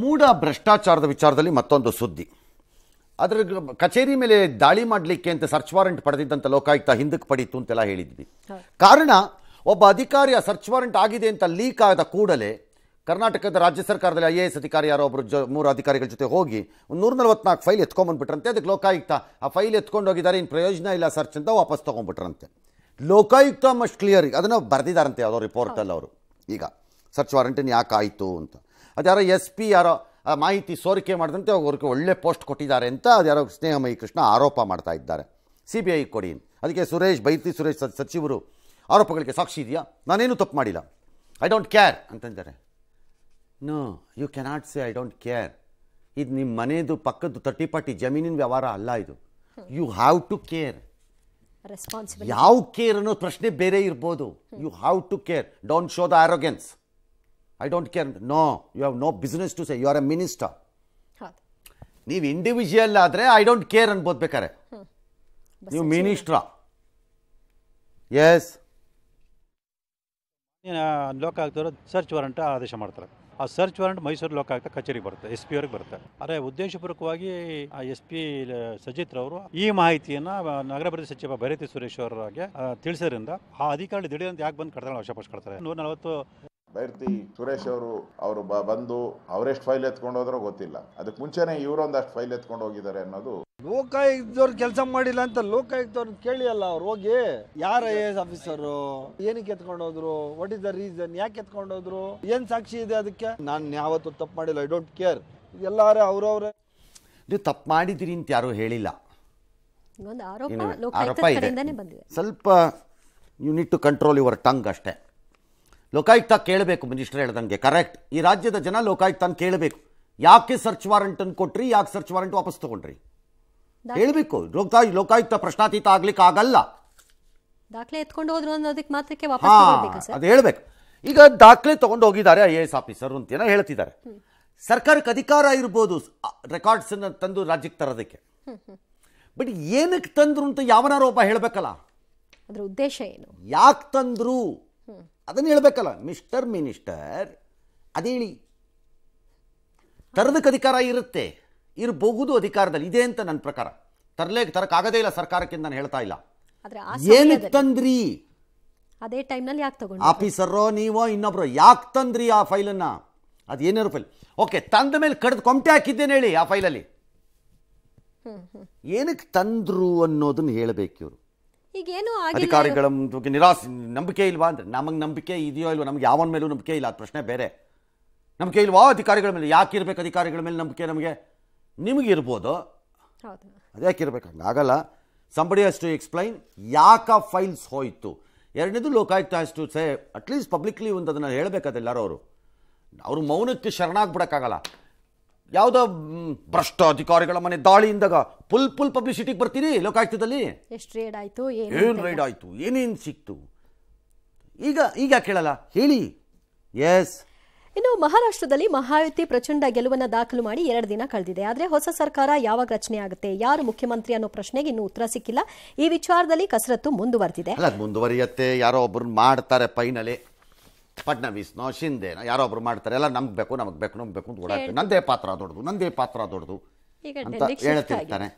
ಮೂಢ ಭ್ರಷ್ಟಾಚಾರದ ವಿಚಾರದಲ್ಲಿ ಮತ್ತೊಂದು ಸುದ್ದಿ ಅದರ ಕಚೇರಿ ಮೇಲೆ ದಾಳಿ ಮಾಡಲಿಕ್ಕೆ ಅಂತ ಸರ್ಚ್ ವಾರೆಂಟ್ ಪಡೆದಿದ್ದಂಥ ಲೋಕಾಯುಕ್ತ ಹಿಂದಕ್ಕೆ ಪಡೀತು ಅಂತೆಲ್ಲ ಹೇಳಿದ್ವಿ ಕಾರಣ ಒಬ್ಬ ಅಧಿಕಾರಿಯ ಸರ್ಚ್ ವಾರೆಂಟ್ ಆಗಿದೆ ಅಂತ ಲೀಕ್ ಆದ ಕೂಡಲೇ ಕರ್ನಾಟಕದ ರಾಜ್ಯ ಸರ್ಕಾರದಲ್ಲಿ ಐ ಎ ಎಸ್ ಅಧಿಕಾರಿ ಯಾರೋ ಒಬ್ಬರು ಜೊ ಮೂರು ಅಧಿಕಾರಿಗಳ ಜೊತೆ ಹೋಗಿ ಒಂದು ನೂರ ನಲವತ್ನಾಲ್ಕು ಫೈಲ್ ಎತ್ಕೊಂಬಂದ್ಬಿಟ್ರಂತೆ ಅದಕ್ಕೆ ಲೋಕಾಯುಕ್ತ ಆ ಫೈಲ್ ಎತ್ಕೊಂಡು ಹೋಗಿದ್ದಾರೆ ಇನ್ನು ಪ್ರಯೋಜನ ಇಲ್ಲ ಸರ್ಚ್ ಅಂತ ವಾಪಸ್ ತೊಗೊಂಡ್ಬಿಟ್ರಂತೆ ಲೋಕಾಯುಕ್ತ ಮಸ್ಟ್ ಕ್ಲಿಯರ್ ಅದನ್ನು ಬರೆದಿದ್ದಾರಂತೆ ಯಾವುದೋ ರಿಪೋರ್ಟಲ್ಲಿ ಅವರು ಈಗ ಸರ್ಚ್ ವಾರಂಟಿನ ಯಾಕೆ ಆಯಿತು ಅಂತ ಅದ್ಯಾರೋ ಎಸ್ ಪಿ ಯಾರೋ ಮಾಹಿತಿ ಸೋರಿಕೆ ಮಾಡಿದಂತೆ ಅವ್ರಿಗೆ ಒಳ್ಳೆ ಪೋಸ್ಟ್ ಕೊಟ್ಟಿದ್ದಾರೆ ಅಂತ ಅದ್ಯಾರೋ ಸ್ನೇಹಮಯಿ ಕೃಷ್ಣ ಆರೋಪ ಮಾಡ್ತಾ ಇದ್ದಾರೆ ಸಿ ಬಿ ಐ ಕೊಡಿ ಅದಕ್ಕೆ ಸುರೇಶ್ ಬೈತಿ ಸುರೇಶ್ ಸಚಿವರು ಆರೋಪಗಳಿಗೆ ಸಾಕ್ಷಿ ಇದೆಯಾ ನಾನೇನು ತಪ್ಪು ಮಾಡಿಲ್ಲ ಐ ಡೋಂಟ್ ಕೇರ್ ಅಂತಂದರೆ no you cannot say I don't care ಇದು ನಿಮ್ಮ ಮನೆಯದು ಪಕ್ಕದ್ದು ತರ್ಟಿ ಪಾರ್ಟಿ ಜಮೀನಿನ ವ್ಯವಹಾರ ಅಲ್ಲ ಇದು ಯು ಹ್ಯಾವ್ ಟು ಕೇರ್ ಯಾವ ಕೇರ್ ಅನ್ನೋ ಪ್ರಶ್ನೆ ಬೇರೆ ಇರ್ಬೋದು you have to care don't show the arrogance I don't care no you have no business to say you are a minister ನೀವು ಇಂಡಿವಿಜುವಲ್ ಆದರೆ ಐ ಡೋಂಟ್ ಕೇರ್ ಅನ್ಬೋದು ಬೇಕಾರೆ ನೀವು ಮಿನಿಸ್ಟ್ರ ಎಸ್ ಲೋಕ ಆಗ್ತಾರೆ ಸರ್ಚ್ ವಾರಂಟ್ ಆದೇಶ ಮಾಡ್ತಾರೆ ಆ ಸರ್ಚ್ ವಾರಂಟ್ ಮೈಸೂರು ಲೋಕ ಆಗ್ತಾ ಕಚೇರಿಗೆ ಬರುತ್ತೆ ಎಸ್ ಪಿ ಅವ್ರಿಗೆ ಬರುತ್ತೆ ಅರೆ ಉದ್ದೇಶಪೂರ್ವಕವಾಗಿ ಆ ಎಸ್ ಪಿ ಸಜಿತ್ ರವರು ಈ ಮಾಹಿತಿಯನ್ನು ನಗರಾಭಿವೃದ್ಧಿ ಸಚಿವ ಭೈರತಿ ಸುರೇಶ್ ಅವರಿಗೆ ತಿಳಿಸೋದ್ರಿಂದ ಆ ಅಧಿಕಾರಿ ದಿಢೀರಂತ ಯಾಕೆ ಬಂದು ಕಡ್ತಾಳೆ ಅವಶ್ಯಪಡಿಸ್ಕೊಳ್ತಾರೆ ನೂರ ನಲವತ್ತು ಬೈರ್ತಿ ಸುರೇಶ್ ಅವರು ಅವರು ಬಂದು ಅವರೆಷ್ಟು ಫೈಲ್ ಎತ್ಕೊಂಡು ಹೋದ್ರೋ ಗೊತ್ತಿಲ್ಲ ಅದಕ್ಕೆ ಮುಂಚೆನೇ ಇವರೊಂದಷ್ಟು ಫೈಲ್ ಎತ್ಕೊಂಡು ಹೋಗಿದ್ದಾರೆ ಅನ್ನೋದು ಲೋಕಾಯುಕ್ತವ್ರು ಕೆಲಸ ಮಾಡಿಲ್ಲ ಅಂತ ಲೋಕಾಯುಕ್ತವ್ರನ್ನ ಕೇಳಿ ಅಲ್ಲ ಅವ್ರು ಹೋಗಿ ಯಾರ ಐ ಎ ಎಸ್ ಆಫೀಸರು ಏನಕ್ಕೆ ಎತ್ಕೊಂಡು ಹೋದ್ರು ವಾಟ್ ಇಸ್ ದ ರೀಸನ್ ಯಾಕೆ ಎತ್ಕೊಂಡು ಹೋದ್ರು ಏನ್ ಸಾಕ್ಷಿ ಇದೆ ಅದಕ್ಕೆ ನಾನು ಯಾವತ್ತು ತಪ್ಪು ಮಾಡಿಲ್ಲ ಐ ಡೋಂಟ್ ಕೇರ್ ಎಲ್ಲಾರೇ ಅವ್ರವ್ರೆ ನೀವು ತಪ್ಪು ಮಾಡಿದಿರಿ ಅಂತ ಯಾರು ಹೇಳಿಲ್ಲ ಆರೋಪ ಸ್ವಲ್ಪ you need to control your tongue ಅಷ್ಟೇ ಲೋಕಾಯುಕ್ತ ಕೇಳಬೇಕು ಮಿನಿಸ್ಟರ್ ಹೇಳ್ದಂಗೆ ಕರೆಕ್ಟ್ ಈ ರಾಜ್ಯದ ಜನ ಲೋಕಾಯುಕ್ತ ಕೇಳಬೇಕು ಯಾಕೆ ಸರ್ಚ್ ಅನ್ನು ಕೊಟ್ರಿ ಯಾಕೆ ಸರ್ಚ್ ವಾರಂಟ್ ವಾಪಸ್ ತಗೊಂಡ್ರಿ ಹೇಳಬೇಕು ಲೋಕಾಯುಕ್ತ ಪ್ರಶ್ನಾತೀತ ಆಗ್ಲಿಕ್ಕೆ ಆಗಲ್ಲ ದಾಖಲೆ ಎತ್ಕೊಂಡು ಹೋದ್ರು ಅನ್ನೋದಕ್ಕೆ ಮಾತ್ರಕ್ಕೆ ಅದು ಹೇಳಬೇಕು ಈಗ ದಾಖಲೆ ತಗೊಂಡು ಹೋಗಿದ್ದಾರೆ ಐ ಎ ಎಸ್ ಆಫೀಸರ್ ಅಂತ ಏನೋ ಹೇಳ್ತಿದ್ದಾರೆ ಸರ್ಕಾರಕ್ಕೆ ಅಧಿಕಾರ ಇರ್ಬೋದು ಅನ್ನು ತಂದು ರಾಜ್ಯಕ್ಕೆ ತರೋದಕ್ಕೆ ಬಟ್ ಏನಕ್ಕೆ ತಂದ್ರು ಅಂತ ಯಾವನಾರು ಒಬ್ಬ ಹೇಳಬೇಕಲ್ಲ ಅದರ ಉದ್ದೇಶ ಏನು ಯಾಕೆ ತಂದ್ರು ಅದನ್ನು ಹೇಳಬೇಕಲ್ಲ ಮಿಸ್ಟರ್ ಮಿನಿಸ್ಟರ್ ಅದೇಳಿ ತರದಕ್ಕೆ ಅಧಿಕಾರ ಇರುತ್ತೆ ಇರಬಹುದು ಅಧಿಕಾರದಲ್ಲಿ ಇದೆ ಅಂತ ನನ್ನ ಪ್ರಕಾರ ತರಲೇ ತರಕ್ಕಾಗದೇ ಇಲ್ಲ ಸರ್ಕಾರಕ್ಕೆ ನಾನು ಹೇಳ್ತಾ ಇಲ್ಲ ಏನಕ್ಕೆ ತಂದ್ರಿ ಅದೇ ಟೈಮ್ನಲ್ಲಿ ಯಾಕೆ ತಗೊಂಡು ಆಫೀಸರೋ ನೀವೋ ಇನ್ನೊಬ್ರು ಯಾಕೆ ತಂದ್ರಿ ಆ ಫೈಲನ್ನು ಅದು ಏನಾರು ಫೈಲ್ ಓಕೆ ತಂದ ಮೇಲೆ ಕಡ್ದು ಕೊಂಟೆ ಹಾಕಿದ್ದೇನೆ ಹೇಳಿ ಆ ಫೈಲಲ್ಲಿ ಏನಕ್ಕೆ ತಂದ್ರು ಅನ್ನೋದನ್ನ ಹೇಳಬೇಕು ಇವರು ಈಗೇನು ಅಧಿಕಾರಿಗಳ ನಿರಾಸೆ ನಂಬಿಕೆ ಇಲ್ವಾ ಅಂದ್ರೆ ನಮಗೆ ನಂಬಿಕೆ ಇದೆಯೋ ಇಲ್ವೋ ನಮ್ಗೆ ಯಾವನ ಮೇಲೂ ನಂಬಿಕೆ ಇಲ್ಲ ಅದು ಪ್ರಶ್ನೆ ಬೇರೆ ನಂಬಿಕೆ ಇಲ್ವಾ ಅಧಿಕಾರಿಗಳ ಮೇಲೆ ಯಾಕೆ ಇರ್ಬೇಕು ಅಧಿಕಾರಿಗಳ ಮೇಲೆ ನಂಬಿಕೆ ನಮಗೆ ನಿಮಗೆ ಇರ್ಬೋದು ಅದ್ಯಾಕೆ ಇರ್ಬೇಕು ಆಗಲ್ಲ ಸಂಬಡಿ ಹ್ಯಾಸ್ ಟು ಎಕ್ಸ್ಪ್ಲೈನ್ ಯಾಕ ಫೈಲ್ಸ್ ಹೋಯಿತು ಎರಡನೇದು Lokayukta has to say at least publicly ಒಂದು ಅದನ್ನು ಹೇಳಬೇಕಾದ ಎಲ್ಲರೂ ಅವರು ಅವರು ಮೌನಕ್ಕೆ ಶರಣಾಗ್ಬಿಡೋಕ್ಕಾಗಲ್ಲ ಯಾವುದೋ ಭ್ರಷ್ಟ ಅಧಿಕಾರಿಗಳ ಮನೆ ದಾಳಿಯಿಂದಾಗ ಫುಲ್ ಫುಲ್ ಪಬ್ಲಿಸಿಟಿಗೆ ಬರ್ತೀರಿ ಲೋಕಾಯುಕ್ತದಲ್ಲಿ ಎಷ್ಟು ರೈಡ್ ಆಯಿತು ಏನು ರೈಡ್ ಆಯಿತು ಏನೇನು ಸಿಕ್ತು ಈಗ ಈಗ ಕೇಳಲ್ಲ ಹೇಳಿ ಎಸ್ ಇನ್ನು ಮಹಾರಾಷ್ಟ್ರದಲ್ಲಿ ಮಹಾಯುತಿ ಪ್ರಚಂಡ ಗೆಲುವನ್ನು ದಾಖಲು ಮಾಡಿ ಎರಡು ದಿನ ಕಳೆದಿದೆ ಆದರೆ ಹೊಸ ಸರ್ಕಾರ ಯಾವಾಗ ರಚನೆ ಆಗುತ್ತೆ ಯಾರು ಮುಖ್ಯಮಂತ್ರಿ ಅನ್ನೋ ಪ್ರಶ್ನೆಗೆ ಇನ್ನೂ ಉತ್ತರ ಸಿಕ್ಕಿಲ್ಲ ಈ ವಿಚಾರದಲ್ಲಿ ಕಸರತ್ತು ಮುಂದುವರೆದಿದೆ ಮುಂದುವರಿಯತ್ತೆ ಯಾರೋ ಒಬ್ಬರು ಮಾಡ್ತಾರೆ ಫೈನಲಿ ಫಡ್ನವೀಸ್ನೋ ಶಿಂದೆನೋ ಯಾರೋ ಒಬ್ರು ಮಾಡ್ತಾರೆ ಎಲ್ಲ ನಮ್ಗೆ ಬೇಕು ನಮಗೆ ಬೇಕು ನಮ್ಗೆ ಬೇಕು ಅಂತ ಓಡಾಡ್ತೀವಿ ನಂದೇ ಪಾತ್ರ ದೊಡ್ಡದು ನಂದೇ ಪಾತ್ರ ದೊಡ್ಡದು ಅಂತ ಹೇಳ್ತಿರ್ತಾರೆ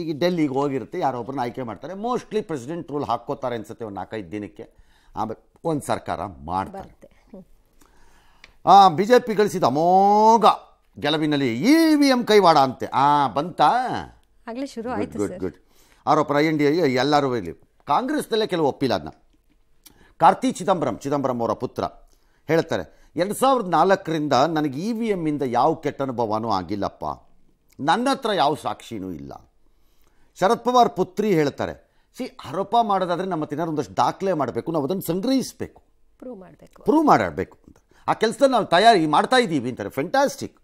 ಈಗ ಡೆಲ್ಲಿಗೆ ಹೋಗಿರುತ್ತೆ ಯಾರೋ ಒಬ್ರನ್ನ ಆಯ್ಕೆ ಮಾಡ್ತಾರೆ ಮೋಸ್ಟ್ಲಿ ಪ್ರೆಸಿಡೆಂಟ್ ರೂಲ್ ಹಾಕೋತಾರೆ ಅನ್ಸುತ್ತೆ ಒಂದು ನಾಲ್ಕೈದು ದಿನಕ್ಕೆ ಆಮೇಲೆ ಒಂದು ಸರ್ಕಾರ ಮಾಡ್ತಾರೆ ಬಿ ಜೆ ಪಿ ಗಳಿಸಿದ ಅಮೋಘ ಗೆಲುವಿನಲ್ಲಿ ಇ ವಿ ಎಂ ಕೈವಾಡ ಅಂತೆ ಆ ಬಂತಾ ಗುಡ್ ಗುಡ್ ಗುಡ್ ಆರೋಪ ಎನ್ ಡಿ ಎಲ್ಲರೂ ಇಲ್ಲಿ ಕಾಂಗ್ರೆಸ್ನಲ್ಲೇ ಕೆಲವು ಒಪ್ಪಿಲ್ಲ ಅದನ್ನ ಕಾರ್ತಿ ಚಿದಂಬರಂ ಚಿದಂಬರಂ ಅವರ ಪುತ್ರ ಹೇಳ್ತಾರೆ ಎರಡು ಸಾವಿರದ ನಾಲ್ಕರಿಂದ ನನಗೆ ಇ ವಿ ಎಮ್ಮಿಂದ ಯಾವ ಕೆಟ್ಟ ಅನುಭವನೂ ಆಗಿಲ್ಲಪ್ಪ ನನ್ನ ಹತ್ರ ಯಾವ ಸಾಕ್ಷಿನೂ ಇಲ್ಲ ಶರದ್ ಪವಾರ್ ಪುತ್ರಿ ಹೇಳ್ತಾರೆ ಸಿ ಆರೋಪ ಮಾಡೋದಾದರೆ ನಮ್ಮ ಏನಾದ್ರು ಒಂದಷ್ಟು ದಾಖಲೆ ಮಾಡಬೇಕು ನಾವು ಅದನ್ನು ಸಂಗ್ರಹಿಸಬೇಕು ಪ್ರೂವ್ ಮಾಡಬೇಕು ಪ್ರೂವ್ ಮಾಡಬೇಕು ಅಂತ ಆ ಕೆಲಸ ನಾವು ತಯಾರಿ ಮಾಡ್ತಾ ಇದ್ದೀವಿ ಅಂತಾರೆ ಫೆಂಟಾಸ್ಟಿಕ್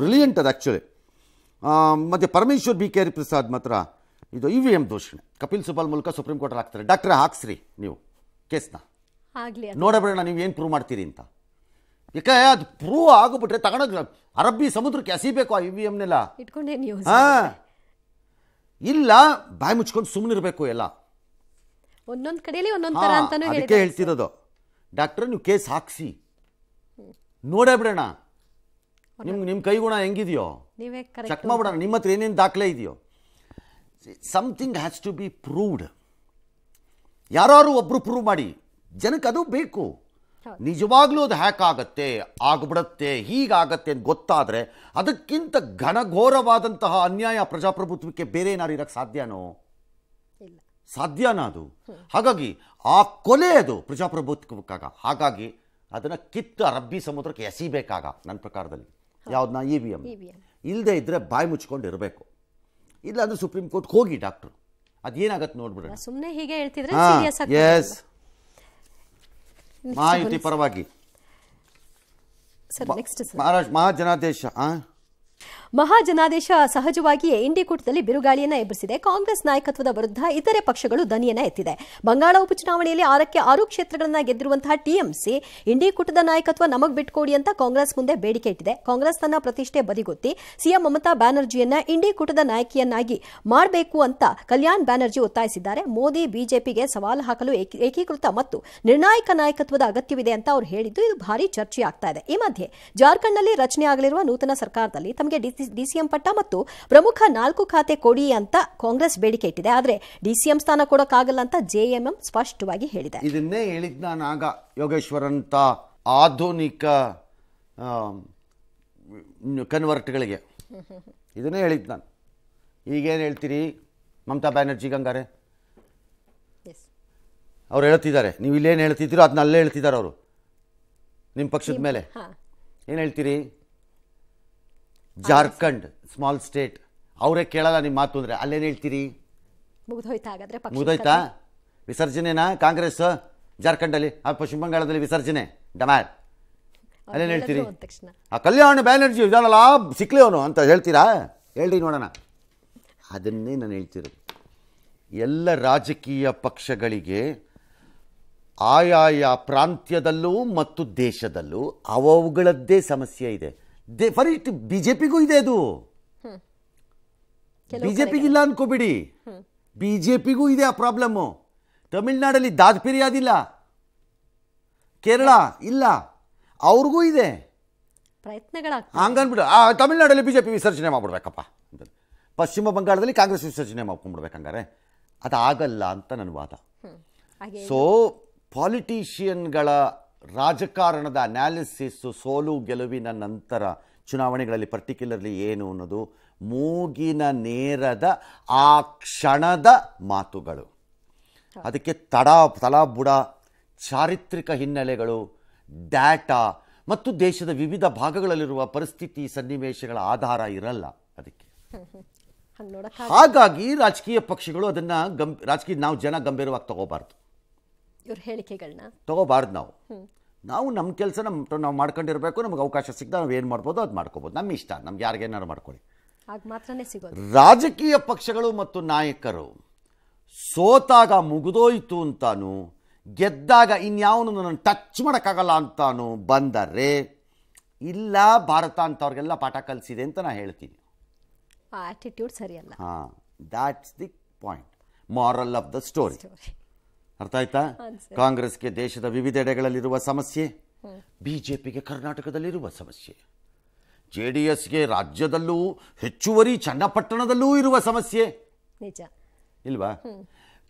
ಬ್ರಿಲಿಯಂಟ್ ಅದು ಆ್ಯಕ್ಚುಲಿ ಮತ್ತು ಪರಮೇಶ್ವರ್ ಬಿ ಕೆ ಹರಿಪ್ರಸಾದ್ ಮಾತ್ರ ಇದು ಇ ವಿ ಎಮ್ ದೂಷಣೆ ಕಪಿಲ್ ಸುಬಾಲ್ ಮೂಲಕ ಸುಪ್ರೀಂ ಕೋರ್ಟ್ ಹಾಕ್ತಾರೆ ಡಾಕ್ಟ್ರೆ ಹಾಕ್ಸ್ರಿ ನೀವು ಕೇಸ್ನ ನೀವು ಏನು ಪ್ರೂವ್ ಮಾಡ್ತೀರಿ ಅಂತ ಯಾಕೆ ಅದು ಪ್ರೂವ್ ಆಗಿಬಿಟ್ರೆ ತಗೊಂಡೋಗ್ ಅರಬ್ಬಿ ಸಮುದ್ರಕ್ಕೆ ಎಸಿಬೇಕು ಆ ಇ ವಿ ಎಮ್ನೆಲ್ಲ ಹಾಂ ಇಲ್ಲ ಬಾಯಿ ಮುಚ್ಕೊಂಡು ಸುಮ್ಮನಿರಬೇಕು ಎಲ್ಲ ಒಂದೊಂದು ಕಡೆಯಲ್ಲಿ ಒಂದೊಂದು ಅಂತಾನೂ ಅದಕ್ಕೆ ಹೇಳ್ತಿರೋದು ಡಾಕ್ಟ್ರ್ ನೀವು ಕೇಸ್ ಹಾಕ್ಸಿ ನೋಡೇ ಬಿಡೋಣ ನಿಮ್ಗೆ ನಿಮ್ಮ ಗುಣ ಹೆಂಗಿದೆಯೋ ಚೆಕ್ ಮಾಡ್ಬಿಡೋಣ ನಿಮ್ಮ ಹತ್ರ ಏನೇನು ದಾಖಲೆ ಇದೆಯೋ something has to be proved ಯಾರು ಒಬ್ಬರು ಪ್ರೂವ್ ಮಾಡಿ ಜನಕ್ಕೆ ಅದು ಬೇಕು ನಿಜವಾಗ್ಲೂ ಅದು ಹ್ಯಾಕ್ ಆಗತ್ತೆ ಆಗ್ಬಿಡತ್ತೆ ಹೀಗಾಗತ್ತೆ ಅಂತ ಗೊತ್ತಾದರೆ ಅದಕ್ಕಿಂತ ಘನಘೋರವಾದಂತಹ ಅನ್ಯಾಯ ಪ್ರಜಾಪ್ರಭುತ್ವಕ್ಕೆ ಬೇರೆ ಏನಾರು ಇರಕ್ಕೆ ಸಾಧ್ಯನೋ ಸಾಧ್ಯನ ಅದು ಹಾಗಾಗಿ ಆ ಕೊಲೆ ಅದು ಪ್ರಜಾಪ್ರಭುತ್ವಕ್ಕಾಗ ಹಾಗಾಗಿ ಅದನ್ನು ಕಿತ್ತು ಅರಬ್ಬಿ ಸಮುದ್ರಕ್ಕೆ ಎಸಿಬೇಕಾಗ ನನ್ನ ಪ್ರಕಾರದಲ್ಲಿ ಯಾವುದನ್ನ E e V M e ಇಲ್ಲದೆ ಇದ್ರೆ ಬಾಯಿ ಮುಚ್ಕೊಂಡು ಇರಬೇಕು ಇಲ್ಲಾಂದರೆ ಸುಪ್ರೀಂ ಕೋರ್ಟ್ಗೆ ಹೋಗಿ ಡಾಕ್ಟ್ರು ಅದೇನಾಗತ್ತೆ ನೋಡ್ಬಿಡೋಣ ಸುಮ್ಮನೆ ಹೀಗೆ ಹೇಳ್ತಿದ್ರೆ ಎಸ್ ಮಾಹಿತಿ ಪರವಾಗಿ ಮಹಾರಾಷ್ಟ್ರ ಮಹಾಜನಾದೇಶ ಮಹಾಜನಾದೇಶ ಸಹಜವಾಗಿಯೇ ಇಂಡಿಕೂಟದಲ್ಲಿ ಬಿರುಗಾಳಿಯನ್ನು ಎಬ್ಬರಿಸಿದೆ ಕಾಂಗ್ರೆಸ್ ನಾಯಕತ್ವದ ವಿರುದ್ಧ ಇತರೆ ಪಕ್ಷಗಳು ದನಿಯನ್ನ ಎತ್ತಿದೆ ಬಂಗಾಳ ಉಪಚುನಾವಣೆಯಲ್ಲಿ ಆರಕ್ಕೆ ಆರು ಕ್ಷೇತ್ರಗಳನ್ನ ಗೆದ್ದಿರುವಂತಹ ಟಿಎಂಸಿ ಇಂಡಿಕೂಟದ ನಾಯಕತ್ವ ನಮಗ್ ಬಿಟ್ಕೊಡಿ ಅಂತ ಕಾಂಗ್ರೆಸ್ ಮುಂದೆ ಬೇಡಿಕೆ ಇಟ್ಟಿದೆ ಕಾಂಗ್ರೆಸ್ ತನ್ನ ಪ್ರತಿಷ್ಠೆ ಬದಿಗೊತ್ತಿ ಸಿಎಂ ಮಮತಾ ಬ್ಯಾನರ್ಜಿಯನ್ನ ಇಂಡಿಕೂಟದ ನಾಯಕಿಯನ್ನಾಗಿ ಮಾಡಬೇಕು ಅಂತ ಕಲ್ಯಾಣ್ ಬ್ಯಾನರ್ಜಿ ಒತ್ತಾಯಿಸಿದ್ದಾರೆ ಮೋದಿ ಬಿಜೆಪಿಗೆ ಸವಾಲು ಹಾಕಲು ಏಕೀಕೃತ ಮತ್ತು ನಿರ್ಣಾಯಕ ನಾಯಕತ್ವದ ಅಗತ್ಯವಿದೆ ಅಂತ ಅವರು ಹೇಳಿದ್ದು ಇದು ಭಾರಿ ಚರ್ಚೆಯಾಗ್ತಾ ಇದೆ ಈ ಮಧ್ಯೆ ಜಾರ್ಖಂಡ್ನಲ್ಲಿ ರಚನೆ ಆಗಲಿರುವ ನೂತನ ಸರ್ಕಾರದಲ್ಲಿ ತಮಗೆ ಡಿಸಿ ಡಿಸಿಎಂ ಪಟ್ಟ ಮತ್ತು ಪ್ರಮುಖ ನಾಲ್ಕು ಖಾತೆ ಕೊಡಿ ಅಂತ ಕಾಂಗ್ರೆಸ್ ಬೇಡಿಕೆ ಇಟ್ಟಿದೆ ಆದರೆ ಡಿಸಿಎಂ ಸ್ಥಾನ ಕೊಡೋಕ್ಕಾಗಲ್ಲ ಅಂತ ಜೆಎಂಎಂ ಸ್ಪಷ್ಟವಾಗಿ ಹೇಳಿದೆ ಇದನ್ನೇ ಹೇಳಿದ್ ನಾನು ಆಗ ಯೋಗೇಶ್ವರಂತ ಆಧುನಿಕ ಕನ್ವರ್ಟ್ಗಳಿಗೆ ಇದನ್ನೇ ಹೇಳಿದ್ ನಾನು ಈಗೇನು ಹೇಳ್ತೀರಿ ಮಮತಾ ಬ್ಯಾನರ್ಜಿ ಗಂಗಾರೆ ಅವ್ರು ಹೇಳ್ತಿದ್ದಾರೆ ನೀವು ಇಲ್ಲೇನು ಹೇಳ್ತಿದ್ದೀರೋ ಅದನ್ನ ಅಲ್ಲೇ ಹೇಳ್ತಿದ್ದಾರೆ ಅವರು ನಿಮ್ಮ ಪಕ್ಷದ ಮೇಲೆ ಏನು ಹೇಳ್ತೀರಿ ಜಾರ್ಖಂಡ್ ಸ್ಮಾಲ್ ಸ್ಟೇಟ್ ಅವರೇ ಕೇಳಲ್ಲ ನಿಮ್ಮ ಮಾತು ಅಂದರೆ ಅಲ್ಲೇನು ಹೇಳ್ತೀರಿ ಮುಗ್ದೋಯ್ತಾ ವಿಸರ್ಜನೆನಾ ಕಾಂಗ್ರೆಸ್ ಜಾರ್ಖಂಡಲ್ಲಿ ಆ ಪಶ್ಚಿಮ ಬಂಗಾಳದಲ್ಲಿ ವಿಸರ್ಜನೆ ಡಮಾರ್ ಅಲ್ಲೇನು ಹೇಳ್ತೀರಿ ಆ ಕಲ್ಯಾಣ ಬ್ಯಾನರ್ಜಿ ಇದಾನಲ್ಲ ಸಿಕ್ಲಿ ಅವನು ಅಂತ ಹೇಳ್ತೀರಾ ಹೇಳ್ರಿ ನೋಡೋಣ ಅದನ್ನೇ ನಾನು ಹೇಳ್ತಿರೋದು ಎಲ್ಲ ರಾಜಕೀಯ ಪಕ್ಷಗಳಿಗೆ ಆಯಾಯ ಪ್ರಾಂತ್ಯದಲ್ಲೂ ಮತ್ತು ದೇಶದಲ್ಲೂ ಅವುಗಳದ್ದೇ ಸಮಸ್ಯೆ ಇದೆ ಫಸ್ಟ್ ಬಿಜೆಪಿಗೂ ಇದೆ ಅದು ಬಿಜೆಪಿಗಿಲ್ಲ ಅನ್ಕೋಬಿಡಿ ಬಿಜೆಪಿಗೂ ಇದೆ ಆ ಪ್ರಾಬ್ಲಮ್ಮು ತಮಿಳ್ನಾಡಲ್ಲಿ ದಾದ್ಪಿರಿ ಆದಿಲ್ಲ ಕೇರಳ ಇಲ್ಲ ಅವ್ರಿಗೂ ಇದೆ ಪ್ರಯತ್ನಗಳ ಹಂಗನ್ಬಿಟ್ಟು ಆ ತಮಿಳ್ನಾಡಲ್ಲಿ ಬಿಜೆಪಿ ವಿಸರ್ಜನೆ ಮಾಡ್ಬಿಡ್ಬೇಕಪ್ಪ ಪಶ್ಚಿಮ ಬಂಗಾಳದಲ್ಲಿ ಕಾಂಗ್ರೆಸ್ ವಿಸರ್ಜನೆ ಅದು ಅದಾಗಲ್ಲ ಅಂತ ನನ್ನ ವಾದ ಸೊ ಪಾಲಿಟೀಷಿಯನ್ಗಳ ರಾಜಕಾರಣದ ಅನಾಲಿಸಿಸ್ಸು ಸೋಲು ಗೆಲುವಿನ ನಂತರ ಚುನಾವಣೆಗಳಲ್ಲಿ ಪರ್ಟಿಕ್ಯುಲರ್ಲಿ ಏನು ಅನ್ನೋದು ಮೂಗಿನ ನೇರದ ಆ ಕ್ಷಣದ ಮಾತುಗಳು ಅದಕ್ಕೆ ತಡ ತಲಾಬುಡ ಚಾರಿತ್ರಿಕ ಹಿನ್ನೆಲೆಗಳು ಡ್ಯಾಟಾ ಮತ್ತು ದೇಶದ ವಿವಿಧ ಭಾಗಗಳಲ್ಲಿರುವ ಪರಿಸ್ಥಿತಿ ಸನ್ನಿವೇಶಗಳ ಆಧಾರ ಇರಲ್ಲ ಅದಕ್ಕೆ ಹಾಗಾಗಿ ರಾಜಕೀಯ ಪಕ್ಷಗಳು ಅದನ್ನು ಗಂ ರಾಜಕೀಯ ನಾವು ಜನ ಗಂಭೀರವಾಗಿ ತಗೋಬಾರ್ದು ಇವ್ರ ಹೇಳಿಕೆಗಳನ್ನ ತಗೋಬಾರ್ದು ನಾವು ನಾವು ನಮ್ಮ ಕೆಲಸ ನಮ್ಮ ನಾವು ಮಾಡ್ಕೊಂಡಿರಬೇಕು ನಮ್ಗೆ ಅವಕಾಶ ಸಿಗ್ತಾ ನಾವು ಏನು ಮಾಡ್ಬೋದು ಅದು ಮಾಡ್ಕೋಬೋದು ನಮ್ಮ ಇಷ್ಟ ನಮ್ಗೆ ಯಾರಿಗೇನಾರು ಮಾಡ್ಕೊಳ್ಳಿ ರಾಜಕೀಯ ಪಕ್ಷಗಳು ಮತ್ತು ನಾಯಕರು ಸೋತಾಗ ಮುಗಿದೋಯ್ತು ಅಂತಾನು ಗೆದ್ದಾಗ ಇನ್ಯಾವನು ನನ್ನ ಟಚ್ ಮಾಡೋಕ್ಕಾಗಲ್ಲ ಅಂತಾನು ಬಂದರೆ ಇಲ್ಲ ಭಾರತ ಅಂತವ್ರಿಗೆಲ್ಲ ಪಾಠ ಕಲಿಸಿದೆ ಅಂತ ನಾನು ಹೇಳ್ತೀನಿ ಆಟಿಟ್ಯೂಡ್ ಸರಿಯಲ್ಲ ಹಾಂ that's the point moral of the story ಅರ್ಥ ಆಯ್ತಾ ಕಾಂಗ್ರೆಸ್ಗೆ ದೇಶದ ವಿವಿಧೆಡೆಗಳಲ್ಲಿರುವ ಸಮಸ್ಯೆ ಬಿಜೆಪಿಗೆ ಕರ್ನಾಟಕದಲ್ಲಿರುವ ಸಮಸ್ಯೆ ಜೆ ಡಿ ಎಸ್ಗೆ ರಾಜ್ಯದಲ್ಲೂ ಹೆಚ್ಚುವರಿ ಚನ್ನಪಟ್ಟಣದಲ್ಲೂ ಇರುವ ಸಮಸ್ಯೆ ನಿಜ ಇಲ್ವಾ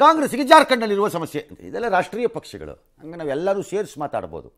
ಕಾಂಗ್ರೆಸ್ಗೆ ಜಾರ್ಖಂಡ್ನಲ್ಲಿರುವ ಸಮಸ್ಯೆ ಇದೆಲ್ಲ ರಾಷ್ಟ್ರೀಯ ಪಕ್ಷಗಳು ಹಂಗೆ ನಾವೆಲ್ಲರೂ ಸೇರಿಸಿ ಮಾತಾಡ್ಬೋದು